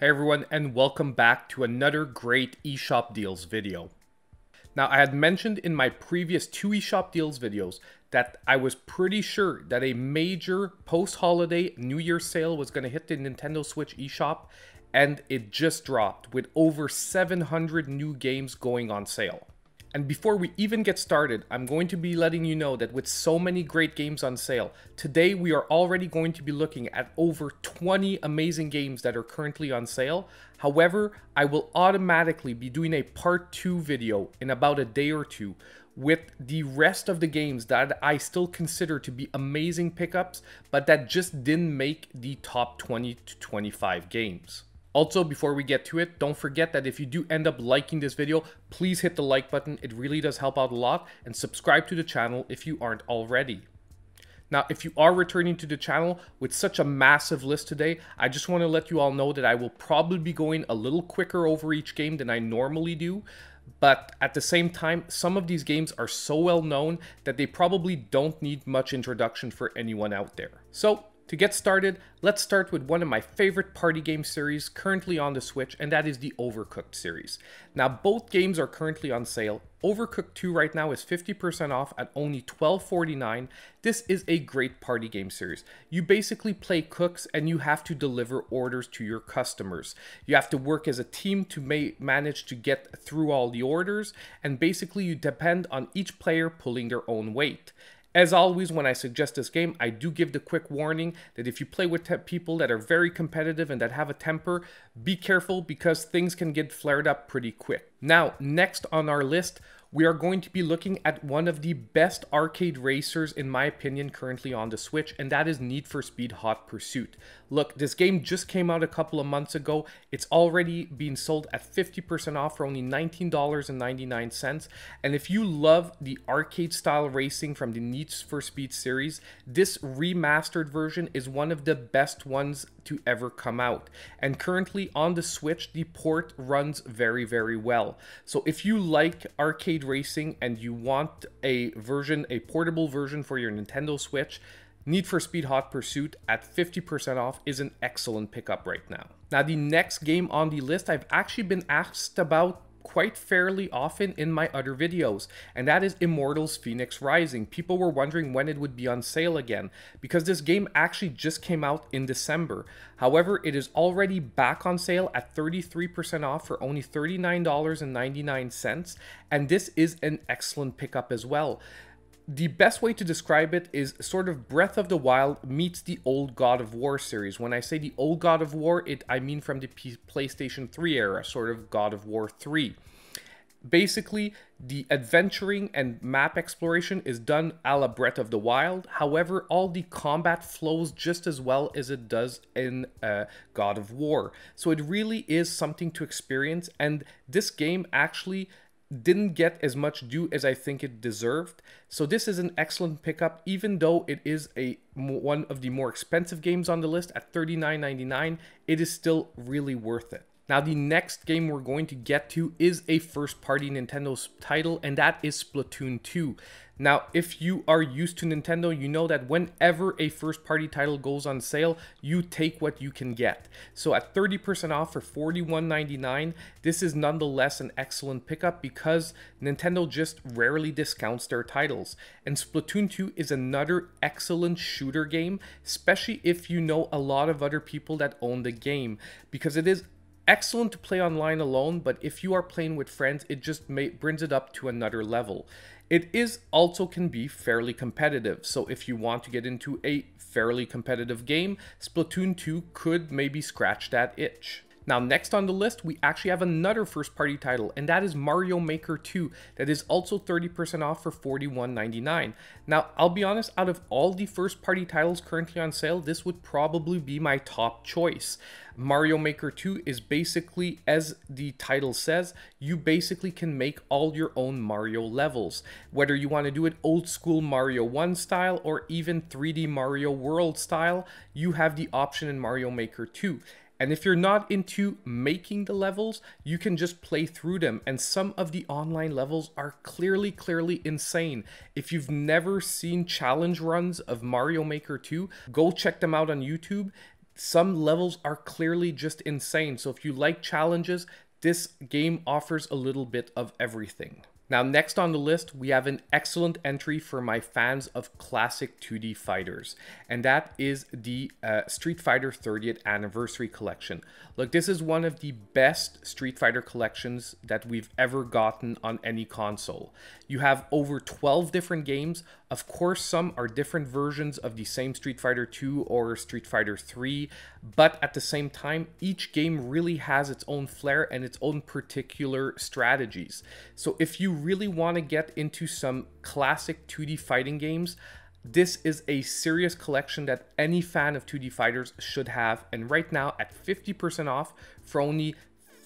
Hey everyone and welcome back to another great eShop deals video. Now I had mentioned in my previous two eShop deals videos that I was pretty sure that a major post-holiday New Year sale was going to hit the Nintendo Switch eShop and it just dropped with over 700 new games going on sale. And before we even get started, I'm going to be letting you know that with so many great games on sale, today we are already going to be looking at over 20 amazing games that are currently on sale. However, I will automatically be doing a part 2 video in about a day or two with the rest of the games that I still consider to be amazing pickups, but that just didn't make the top 20 to 25 games. Also, before we get to it, don't forget that if you do end up liking this video, please hit the like button. It really does help out a lot and subscribe to the channel if you aren't already. Now, if you are returning to the channel with such a massive list today, I just want to let you all know that I will probably be going a little quicker over each game than I normally do. But at the same time, some of these games are so well known that they probably don't need much introduction for anyone out there. So to get started, let's start with one of my favorite party game series currently on the Switch, and that is the Overcooked series. Now, both games are currently on sale. Overcooked 2 right now is 50% off at only $12.49. This is a great party game series. You basically play cooks and you have to deliver orders to your customers. You have to work as a team to ma manage to get through all the orders, and basically you depend on each player pulling their own weight. As always, when I suggest this game, I do give the quick warning that if you play with people that are very competitive and that have a temper, be careful because things can get flared up pretty quick. Now, next on our list, we are going to be looking at one of the best arcade racers, in my opinion, currently on the Switch, and that is Need for Speed Hot Pursuit. Look, this game just came out a couple of months ago. It's already being sold at 50% off for only $19.99. And if you love the arcade style racing from the Need for Speed series, this remastered version is one of the best ones to ever come out. And currently on the Switch, the port runs very, very well. So if you like arcade racing and you want a version, a portable version for your Nintendo Switch, Need for Speed Hot Pursuit at 50% off is an excellent pickup right now. Now the next game on the list I've actually been asked about quite fairly often in my other videos, and that is Immortals Phoenix Rising. People were wondering when it would be on sale again, because this game actually just came out in December. However, it is already back on sale at 33% off for only $39.99, and this is an excellent pickup as well the best way to describe it is sort of Breath of the Wild meets the old God of War series. When I say the old God of War, it I mean from the P- PlayStation 3 era, sort of God of War 3. Basically, the adventuring and map exploration is done a la Breath of the Wild. However, all the combat flows just as well as it does in uh, God of War. So it really is something to experience, and this game actually didn't get as much due as I think it deserved. So this is an excellent pickup, even though it is a one of the more expensive games on the list at $39.99, it is still really worth it. Now, the next game we're going to get to is a first party Nintendo title, and that is Splatoon 2. Now, if you are used to Nintendo, you know that whenever a first party title goes on sale, you take what you can get. So, at 30% off for $41.99, this is nonetheless an excellent pickup because Nintendo just rarely discounts their titles. And Splatoon 2 is another excellent shooter game, especially if you know a lot of other people that own the game, because it is excellent to play online alone, but if you are playing with friends, it just may, brings it up to another level. It is also can be fairly competitive, so if you want to get into a fairly competitive game, Splatoon 2 could maybe scratch that itch. Now, next on the list, we actually have another first party title, and that is Mario Maker 2, that is also 30% off for $41.99. Now, I'll be honest, out of all the first party titles currently on sale, this would probably be my top choice. Mario Maker 2 is basically, as the title says, you basically can make all your own Mario levels. Whether you want to do it old school Mario 1 style or even 3D Mario World style, you have the option in Mario Maker 2. And if you're not into making the levels, you can just play through them. And some of the online levels are clearly, clearly insane. If you've never seen challenge runs of Mario Maker 2, go check them out on YouTube. Some levels are clearly just insane. So if you like challenges, this game offers a little bit of everything. Now, next on the list, we have an excellent entry for my fans of classic 2D fighters, and that is the uh, Street Fighter 30th Anniversary Collection. Look, this is one of the best Street Fighter collections that we've ever gotten on any console. You have over 12 different games. Of course, some are different versions of the same Street Fighter 2 or Street Fighter 3, but at the same time, each game really has its own flair and its own particular strategies. So if you really want to get into some classic 2D fighting games, this is a serious collection that any fan of 2D fighters should have. And right now at 50% off for only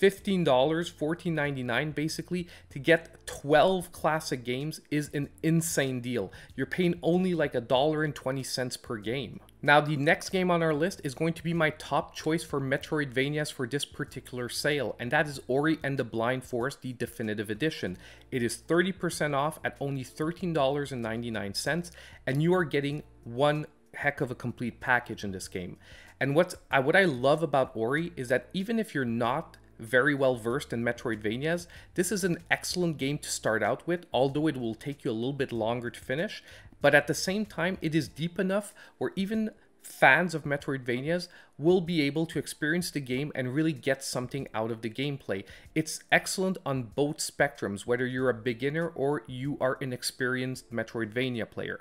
$15, $14.99 basically, to get 12 classic games is an insane deal. You're paying only like a dollar and 20 cents per game. Now, the next game on our list is going to be my top choice for Metroidvanias for this particular sale, and that is Ori and the Blind Forest, the Definitive Edition. It is 30% off at only $13.99, and you are getting one heck of a complete package in this game. And what's, uh, what I love about Ori is that even if you're not very well versed in Metroidvanias, this is an excellent game to start out with, although it will take you a little bit longer to finish, but at the same time, it is deep enough where even fans of Metroidvanias will be able to experience the game and really get something out of the gameplay. It's excellent on both spectrums, whether you're a beginner or you are an experienced Metroidvania player.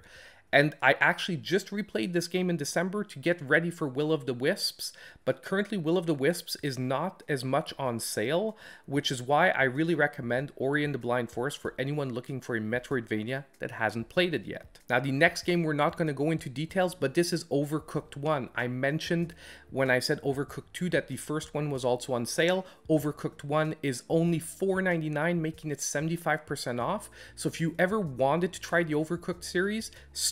And I actually just replayed this game in December to get ready for Will of the Wisps, but currently Will of the Wisps is not as much on sale, which is why I really recommend Ori and the Blind Forest for anyone looking for a Metroidvania that hasn't played it yet. Now the next game we're not going to go into details, but this is Overcooked 1. I mentioned when I said Overcooked 2 that the first one was also on sale. Overcooked 1 is only $4.99, making it 75% off. So if you ever wanted to try the Overcooked series,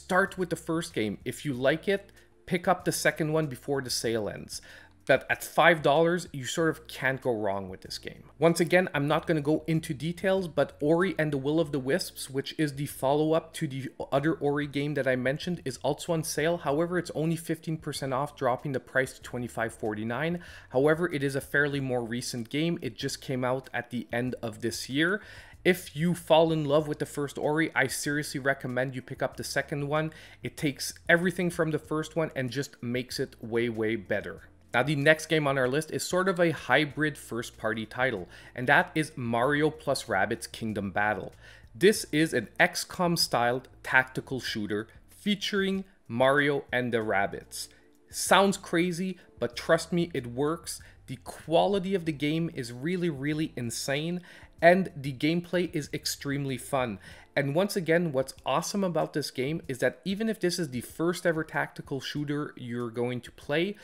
start with the first game. If you like it, pick up the second one before the sale ends. But at $5, you sort of can't go wrong with this game. Once again, I'm not going to go into details, but Ori and the Will of the Wisps, which is the follow-up to the other Ori game that I mentioned, is also on sale. However, it's only 15% off, dropping the price to $25.49. However, it is a fairly more recent game. It just came out at the end of this year, if you fall in love with the first Ori, I seriously recommend you pick up the second one. It takes everything from the first one and just makes it way, way better. Now the next game on our list is sort of a hybrid first party title, and that is Mario plus Rabbit's Kingdom Battle. This is an XCOM styled tactical shooter featuring Mario and the rabbits. Sounds crazy, but trust me, it works. The quality of the game is really, really insane, and the gameplay is extremely fun. And once again, what's awesome about this game is that even if this is the first ever tactical shooter you're going to play,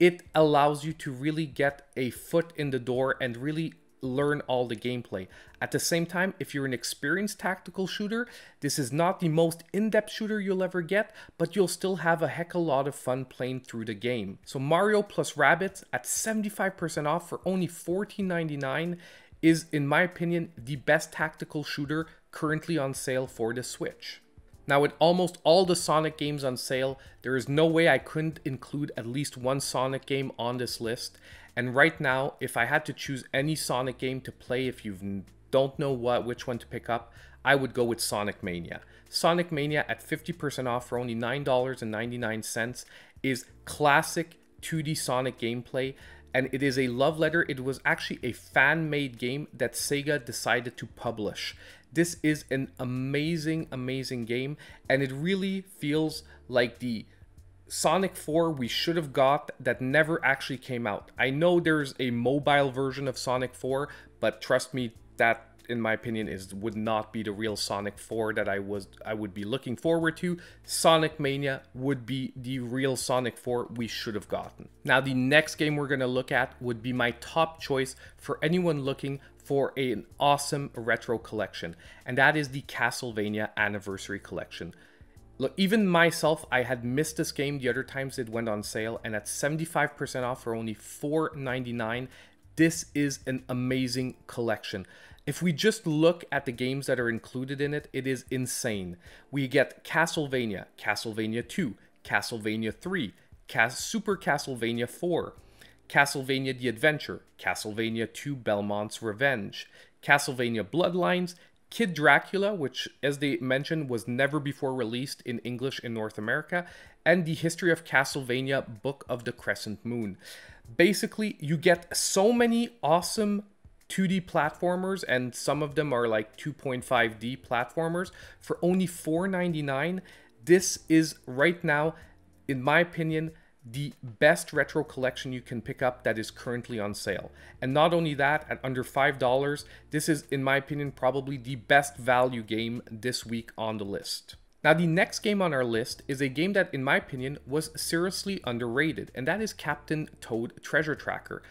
it allows you to really get a foot in the door and really learn all the gameplay. At the same time, if you're an experienced tactical shooter, this is not the most in-depth shooter you'll ever get, but you'll still have a heck of a lot of fun playing through the game. So Mario plus Rabbits at 75% off for only $14.99 is, in my opinion, the best tactical shooter currently on sale for the Switch. Now, with almost all the Sonic games on sale, there is no way I couldn't include at least one Sonic game on this list. And right now, if I had to choose any Sonic game to play, if you don't know what which one to pick up, I would go with Sonic Mania. Sonic Mania at 50% off for only $9.99 is classic 2D Sonic gameplay and it is a love letter. It was actually a fan made game that Sega decided to publish. This is an amazing, amazing game, and it really feels like the Sonic 4 we should have got that never actually came out. I know there's a mobile version of Sonic 4, but trust me, that in my opinion, is would not be the real Sonic 4 that I was I would be looking forward to. Sonic Mania would be the real Sonic 4 we should have gotten. Now, the next game we're gonna look at would be my top choice for anyone looking for a, an awesome retro collection, and that is the Castlevania Anniversary Collection. Look, even myself, I had missed this game the other times it went on sale, and at 75% off for only $4.99, this is an amazing collection. If we just look at the games that are included in it, it is insane. We get Castlevania, Castlevania 2, Castlevania 3, Cas Super Castlevania 4, Castlevania The Adventure, Castlevania 2 Belmont's Revenge, Castlevania Bloodlines, Kid Dracula, which, as they mentioned, was never before released in English in North America, and the History of Castlevania Book of the Crescent Moon. Basically, you get so many awesome 2D platformers and some of them are like 2.5D platformers for only $4.99, This is right now, in my opinion, the best retro collection you can pick up that is currently on sale. And not only that, at under $5, this is, in my opinion, probably the best value game this week on the list. Now, the next game on our list is a game that, in my opinion, was seriously underrated, and that is Captain Toad Treasure Tracker.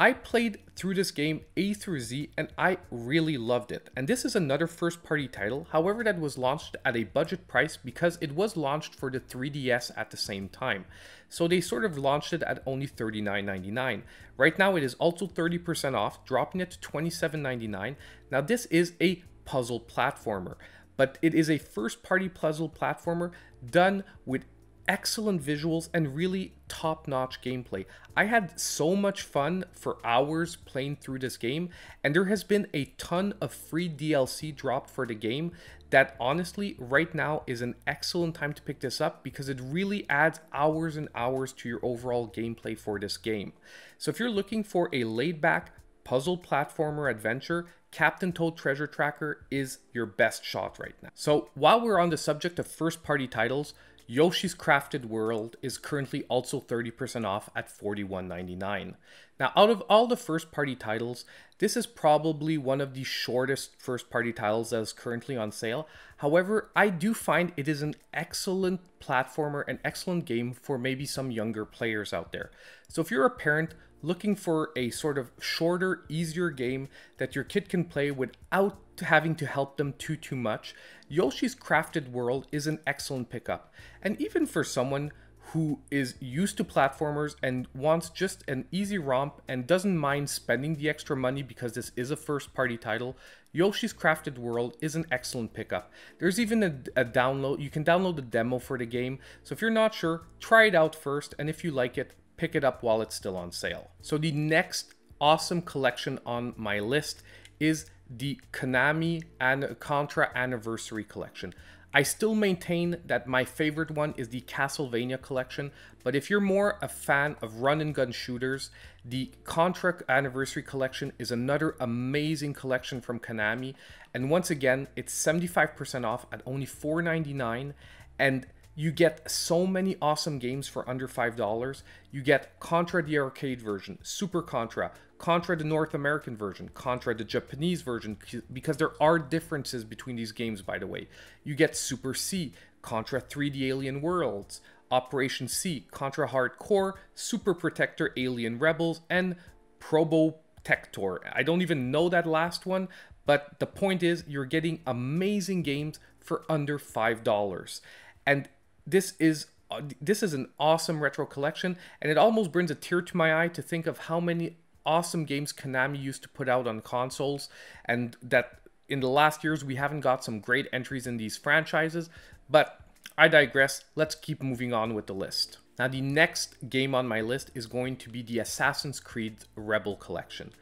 I played through this game A through Z and I really loved it. And this is another first party title, however that was launched at a budget price because it was launched for the 3DS at the same time. So they sort of launched it at only $39.99. Right now it is also 30% off, dropping it to $27.99. Now this is a puzzle platformer, but it is a first party puzzle platformer done with excellent visuals and really top-notch gameplay. I had so much fun for hours playing through this game, and there has been a ton of free DLC dropped for the game that honestly right now is an excellent time to pick this up because it really adds hours and hours to your overall gameplay for this game. So if you're looking for a laid-back puzzle platformer adventure, Captain Toad Treasure Tracker is your best shot right now. So while we're on the subject of first-party titles, Yoshi's Crafted World is currently also 30% off at $41.99. Now, out of all the first party titles, this is probably one of the shortest first party titles that is currently on sale. However, I do find it is an excellent platformer, an excellent game for maybe some younger players out there. So if you're a parent looking for a sort of shorter, easier game that your kid can play without having to help them too too much, Yoshi's Crafted World is an excellent pickup. And even for someone who is used to platformers and wants just an easy romp and doesn't mind spending the extra money because this is a first party title, Yoshi's Crafted World is an excellent pickup. There's even a, a, download, you can download the demo for the game, so if you're not sure, try it out first, and if you like it, pick it up while it's still on sale. So the next awesome collection on my list is the Konami and Contra Anniversary Collection. I still maintain that my favorite one is the Castlevania collection, but if you're more a fan of run and gun shooters, the Contra Anniversary collection is another amazing collection from Konami. And once again, it's 75% off at only $4.99 and you get so many awesome games for under $5. You get Contra the arcade version, Super Contra, Contra the North American version, Contra the Japanese version, because there are differences between these games, by the way. You get Super C, Contra 3D Alien Worlds, Operation C, Contra Hardcore, Super Protector Alien Rebels, and Probotector. I don't even know that last one, but the point is you're getting amazing games for under $5. And this is uh, this is an awesome retro collection, and it almost brings a tear to my eye to think of how many awesome games Konami used to put out on consoles, and that in the last years we haven't got some great entries in these franchises. But I digress. Let's keep moving on with the list. Now the next game on my list is going to be the Assassin's Creed Rebel Collection.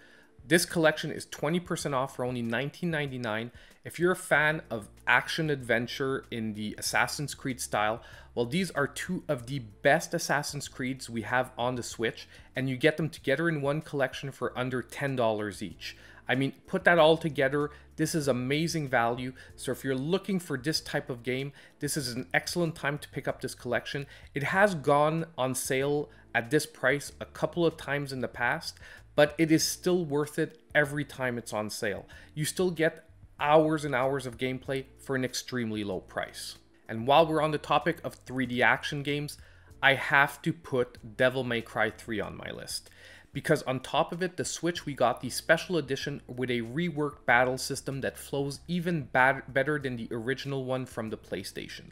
This collection is 20% off for only $19.99. If you're a fan of action adventure in the Assassin's Creed style, well, these are two of the best Assassin's Creeds we have on the Switch, and you get them together in one collection for under $10 each. I mean, put that all together, this is amazing value. So if you're looking for this type of game, this is an excellent time to pick up this collection. It has gone on sale at this price a couple of times in the past, but it is still worth it every time it's on sale. You still get hours and hours of gameplay for an extremely low price. And while we're on the topic of 3D action games, I have to put Devil May Cry 3 on my list. Because on top of it, the Switch we got the special edition with a reworked battle system that flows even better than the original one from the PlayStation.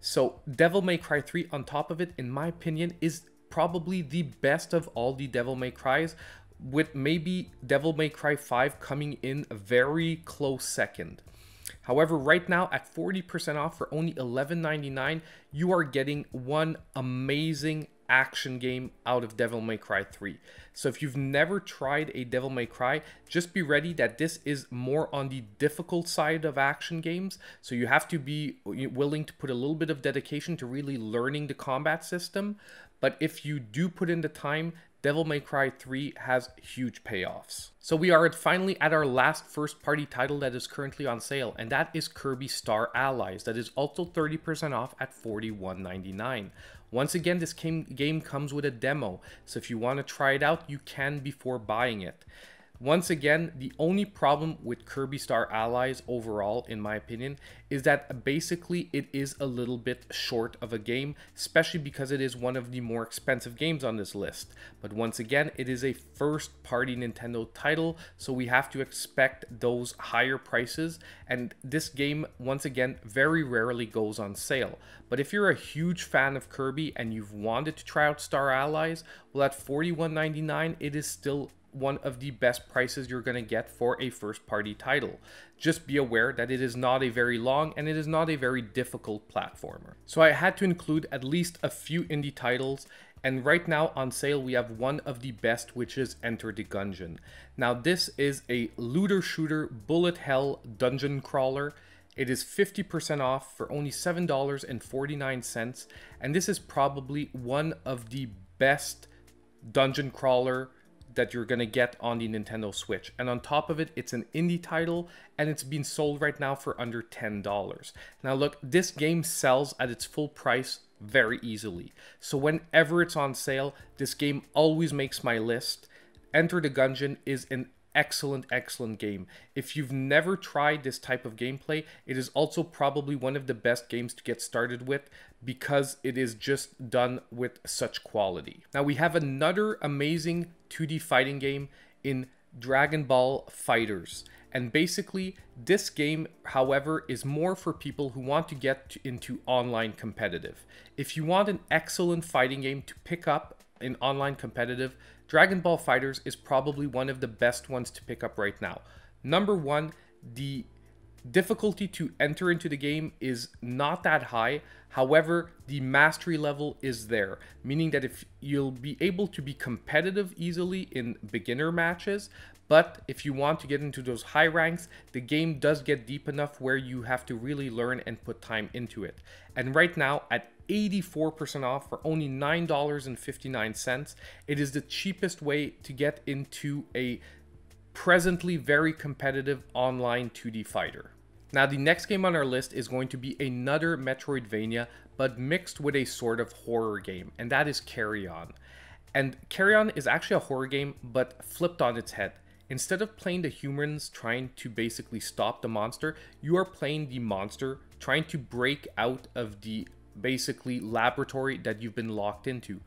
So Devil May Cry 3 on top of it, in my opinion, is probably the best of all the Devil May Cries, with maybe Devil May Cry 5 coming in a very close second. However, right now at 40% off for only $11.99, you are getting one amazing action game out of Devil May Cry 3. So if you've never tried a Devil May Cry, just be ready that this is more on the difficult side of action games. So you have to be willing to put a little bit of dedication to really learning the combat system. But if you do put in the time, Devil May Cry 3 has huge payoffs. So we are finally at our last first party title that is currently on sale, and that is Kirby Star Allies, that is also 30% off at $41.99. Once again, this game comes with a demo, so if you want to try it out, you can before buying it. Once again, the only problem with Kirby Star Allies overall, in my opinion, is that basically it is a little bit short of a game, especially because it is one of the more expensive games on this list. But once again, it is a first party Nintendo title, so we have to expect those higher prices. And this game, once again, very rarely goes on sale. But if you're a huge fan of Kirby and you've wanted to try out Star Allies, well, at $41.99, it is still one of the best prices you're going to get for a first party title. Just be aware that it is not a very long and it is not a very difficult platformer. So I had to include at least a few indie titles and right now on sale we have one of the best which is Enter the Gungeon. Now this is a looter shooter bullet hell dungeon crawler. It is 50% off for only $7.49 and this is probably one of the best dungeon crawler that you're gonna get on the Nintendo Switch. And on top of it, it's an indie title and it's being sold right now for under $10. Now, look, this game sells at its full price very easily. So, whenever it's on sale, this game always makes my list. Enter the Gungeon is an excellent, excellent game. If you've never tried this type of gameplay, it is also probably one of the best games to get started with because it is just done with such quality. Now we have another amazing 2D fighting game in Dragon Ball Fighters. And basically, this game, however, is more for people who want to get into online competitive. If you want an excellent fighting game to pick up in online competitive, Dragon Ball Fighters is probably one of the best ones to pick up right now. Number one, the difficulty to enter into the game is not that high. However, the mastery level is there, meaning that if you'll be able to be competitive easily in beginner matches, but if you want to get into those high ranks, the game does get deep enough where you have to really learn and put time into it. And right now at 84% off for only $9.59. It is the cheapest way to get into a presently very competitive online 2D fighter. Now the next game on our list is going to be another Metroidvania, but mixed with a sort of horror game, and that is Carry On. And Carry On is actually a horror game, but flipped on its head. Instead of playing the humans trying to basically stop the monster, you are playing the monster trying to break out of the basically laboratory that you've been locked into.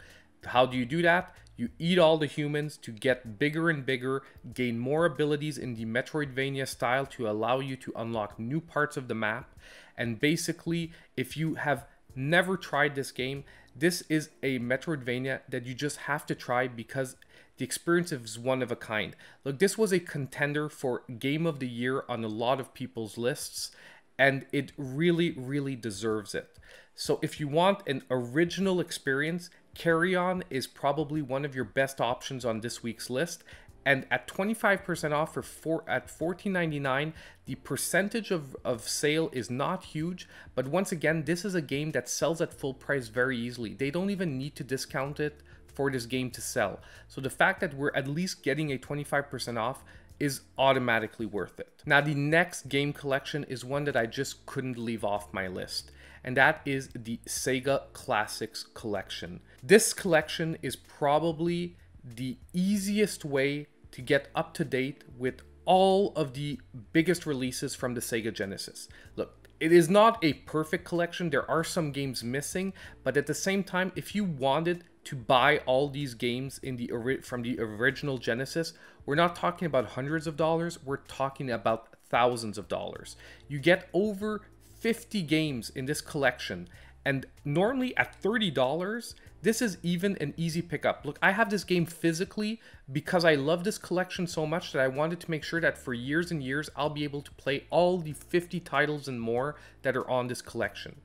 How do you do that? You eat all the humans to get bigger and bigger, gain more abilities in the Metroidvania style to allow you to unlock new parts of the map. And basically, if you have never tried this game, this is a Metroidvania that you just have to try because the experience is one of a kind. Look, this was a contender for Game of the Year on a lot of people's lists, and it really, really deserves it. So if you want an original experience, Carry On is probably one of your best options on this week's list. And at 25% off for four, at $14.99, the percentage of, of sale is not huge. But once again, this is a game that sells at full price very easily. They don't even need to discount it for this game to sell. So the fact that we're at least getting a 25% off is automatically worth it. Now the next game collection is one that I just couldn't leave off my list and that is the Sega Classics Collection. This collection is probably the easiest way to get up to date with all of the biggest releases from the Sega Genesis. Look, it is not a perfect collection, there are some games missing, but at the same time, if you wanted to buy all these games in the from the original Genesis, we're not talking about hundreds of dollars, we're talking about thousands of dollars. You get over 50 games in this collection. And normally at $30, this is even an easy pickup. Look, I have this game physically because I love this collection so much that I wanted to make sure that for years and years, I'll be able to play all the 50 titles and more that are on this collection.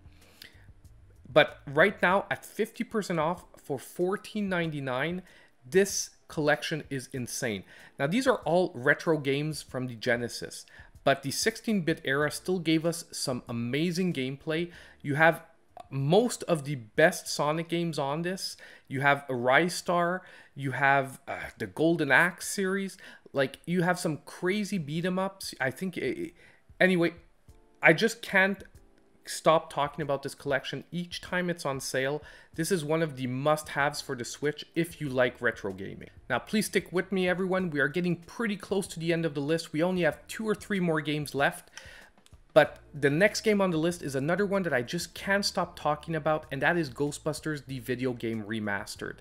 But right now at 50% off for $14.99, this collection is insane. Now these are all retro games from the Genesis, but the 16-bit era still gave us some amazing gameplay. You have most of the best Sonic games on this. You have Rise Star, you have uh, the Golden Axe series, like you have some crazy beat 'em ups. I think it, eh, eh, anyway, I just can't stop talking about this collection each time it's on sale. This is one of the must-haves for the Switch if you like retro gaming. Now please stick with me everyone, we are getting pretty close to the end of the list. We only have two or three more games left. But the next game on the list is another one that I just can't stop talking about, and that is Ghostbusters The Video Game Remastered.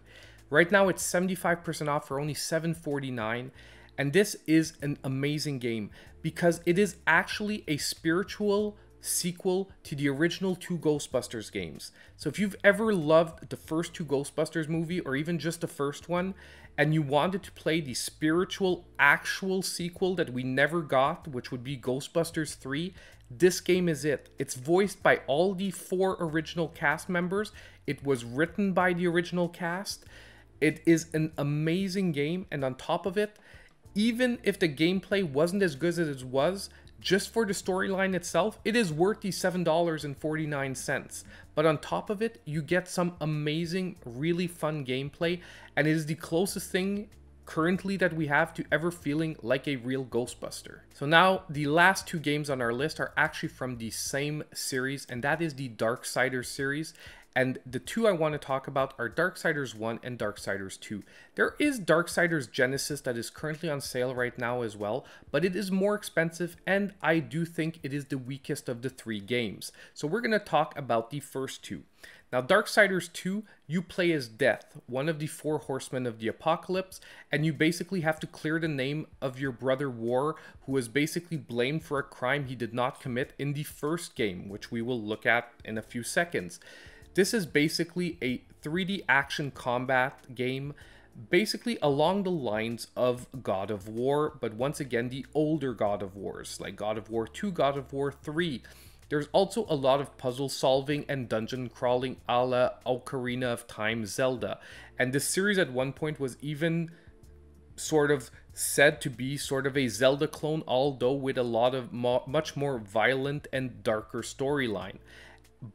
Right now it's 75% off for only 749 and this is an amazing game because it is actually a spiritual sequel to the original two Ghostbusters games. So if you've ever loved the first two Ghostbusters movie or even just the first one and you wanted to play the spiritual actual sequel that we never got, which would be Ghostbusters 3, this game is it. It's voiced by all the four original cast members. It was written by the original cast. It is an amazing game and on top of it, even if the gameplay wasn't as good as it was, just for the storyline itself, it is worth the $7.49. But on top of it, you get some amazing, really fun gameplay, and it is the closest thing currently that we have to ever feeling like a real Ghostbuster. So now the last two games on our list are actually from the same series and that is the Darksiders series and the two I want to talk about are Darksiders 1 and Darksiders 2. There is Darksiders Genesis that is currently on sale right now as well, but it is more expensive and I do think it is the weakest of the three games. So we're going to talk about the first two. Now, Darksiders 2, you play as Death, one of the four horsemen of the apocalypse, and you basically have to clear the name of your brother War, who is basically blamed for a crime he did not commit in the first game, which we will look at in a few seconds. This is basically a 3D action combat game, basically along the lines of God of War, but once again, the older God of Wars, like God of War 2, God of War 3. There's also a lot of puzzle solving and dungeon crawling a la Ocarina of Time Zelda. And this series at one point was even sort of said to be sort of a Zelda clone, although with a lot of mo much more violent and darker storyline.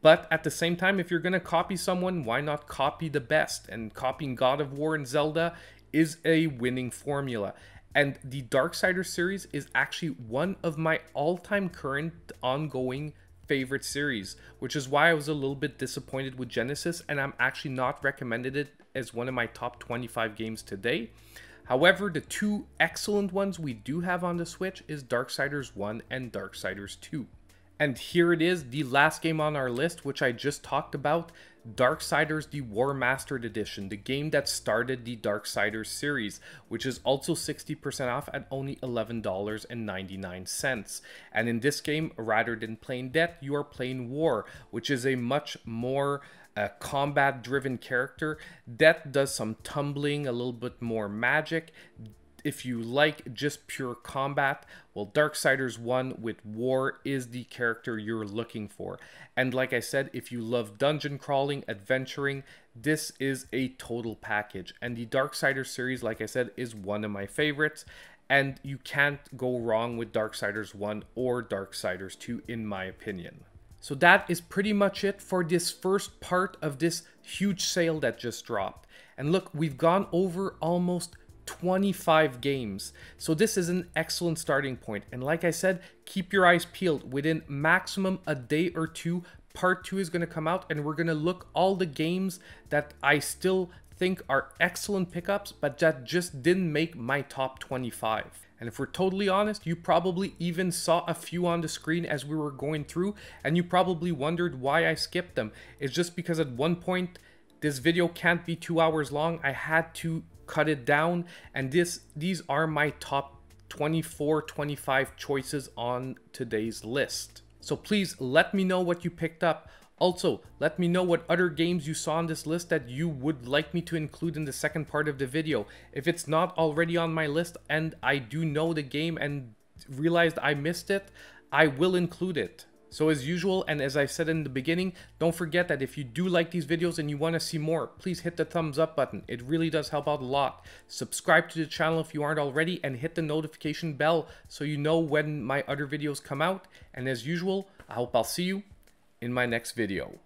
But at the same time, if you're going to copy someone, why not copy the best? And copying God of War and Zelda is a winning formula. And the Sider series is actually one of my all-time current ongoing favorite series, which is why I was a little bit disappointed with Genesis and I'm actually not recommended it as one of my top 25 games today. However, the two excellent ones we do have on the Switch is Darksiders 1 and Darksiders 2. And here it is, the last game on our list, which I just talked about, Darksiders The War Mastered Edition, the game that started the Darksiders series, which is also 60% off at only $11.99. And in this game, rather than playing Death, you are playing War, which is a much more uh, combat driven character. Death does some tumbling, a little bit more magic if you like just pure combat, well, Darksiders 1 with War is the character you're looking for. And like I said, if you love dungeon crawling, adventuring, this is a total package. And the Darksiders series, like I said, is one of my favorites. And you can't go wrong with Darksiders 1 or Darksiders 2, in my opinion. So that is pretty much it for this first part of this huge sale that just dropped. And look, we've gone over almost 25 games. So this is an excellent starting point. And like I said, keep your eyes peeled. Within maximum a day or two, part two is going to come out and we're going to look all the games that I still think are excellent pickups, but that just didn't make my top 25. And if we're totally honest, you probably even saw a few on the screen as we were going through, and you probably wondered why I skipped them. It's just because at one point, this video can't be two hours long. I had to cut it down. And this these are my top 24, 25 choices on today's list. So please let me know what you picked up. Also, let me know what other games you saw on this list that you would like me to include in the second part of the video. If it's not already on my list and I do know the game and realized I missed it, I will include it. So as usual, and as I said in the beginning, don't forget that if you do like these videos and you want to see more, please hit the thumbs up button. It really does help out a lot. Subscribe to the channel if you aren't already and hit the notification bell so you know when my other videos come out. And as usual, I hope I'll see you in my next video.